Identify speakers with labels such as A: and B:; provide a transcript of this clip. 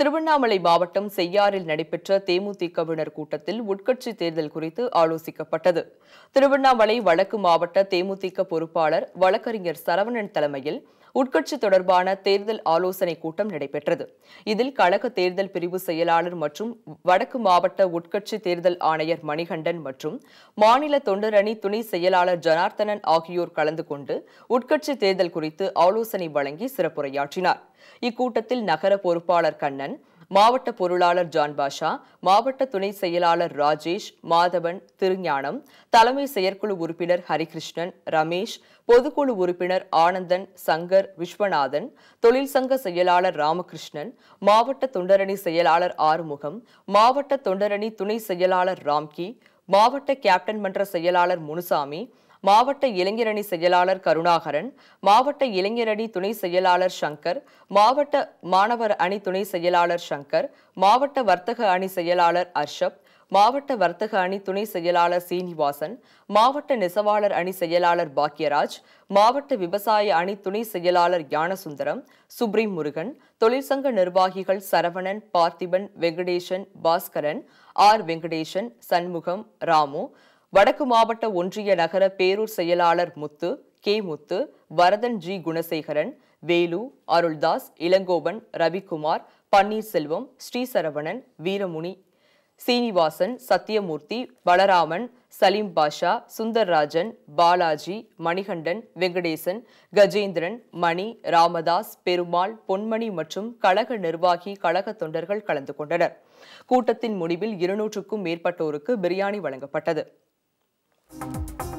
A: திருவண்ணாமலை மாவட்டம் செய்யாறில் நடைபெற்ற தேமுதிகவினர் கூட்டத்தில் உட்கட்சி தேர்தல் குறித்து ஆலோசிக்கப்பட்டது திருவண்ணாமலை வடக்கு மாவட்ட தேமுதிக பொறுப்பாளர் வழக்கறிஞர் சரவணன் தலைமையில் உட்கட்சி தொடர்பான தேர்தல் ஆலோசனைக் கூட்டம் நடைபெற்றது இதில் கழக தேர்தல் பிரிவு செயலாளர் மற்றும் வடக்கு மாவட்ட உட்கட்சி தேர்தல் ஆணையர் மணிகண்டன் மற்றும் மாநில தொண்டரணி துணை செயலாளர் ஜனார்த்தனன் ஆகியோர் கலந்து கொண்டு உட்கட்சி தேர்தல் குறித்து ஆலோசனை வழங்கி சிறப்புரையாற்றினார் இக்கூட்டத்தில் நகர பொறுப்பாளர் கண்ணன் மாவட்ட பொருளாளர் ஜான் பாஷா மாவட்ட துணை செயலாளர் ராஜேஷ் மாதவன் திருஞானம் தலைமை செயற்குழு உறுப்பினர் ஹரிகிருஷ்ணன் ரமேஷ் பொதுக்குழு உறுப்பினர் ஆனந்தன் சங்கர் விஸ்வநாதன் தொழில் சங்க செயலாளர் ராமகிருஷ்ணன் மாவட்ட தொண்டரணி செயலாளர் ஆறுமுகம் மாவட்ட தொண்டரணி துணை செயலாளர் ராம்கி மாவட்ட கேப்டன் மன்ற செயலாளர் முனுசாமி மாவட்ட இளைஞரணி செயலாளர் கருணாகரன் மாவட்ட இளைஞரணி துணை செயலாளர் சங்கர் மாவட்ட மாணவர் அணி துணை செயலாளர் சங்கர் மாவட்ட வர்த்தக அணி செயலாளர் அர்ஷப் மாவட்ட வர்த்தக அணி துணை செயலாளர் சீனிவாசன் மாவட்ட நெசவாளர் அணி செயலாளர் பாக்யராஜ் மாவட்ட விவசாய அணி துணை செயலாளர் ஞானசுந்தரம் சுப்ரீம் முருகன் தொழிற்சங்க நிர்வாகிகள் சரவணன் பார்த்திபன் வெங்கடேசன் பாஸ்கரன் ஆர் வெங்கடேசன் சண்முகம் ராமு வடக்கு மாவட்ட ஒன்றிய நகர பேரூர் செயலாளர் முத்து கே முத்து வரதன் ஜி குணசேகரன் வேலு அருள்தாஸ் இளங்கோவன் ரவிக்குமார் பன்னீர்செல்வம் ஸ்ரீசரவணன் வீரமுனி சீனிவாசன் சத்தியமூர்த்தி பலராமன் சலீம் பாஷா சுந்தர்ராஜன் பாலாஜி மணிகண்டன் வெங்கடேசன் கஜேந்திரன் மணி ராமதாஸ் பெருமாள் பொன்மணி மற்றும் கழக நிர்வாகி கழக தொண்டர்கள் கலந்து கொண்டனர் கூட்டத்தின் முடிவில் இருநூற்றுக்கும் மேற்பட்டோருக்கு பிரியாணி வழங்கப்பட்டது Thank you.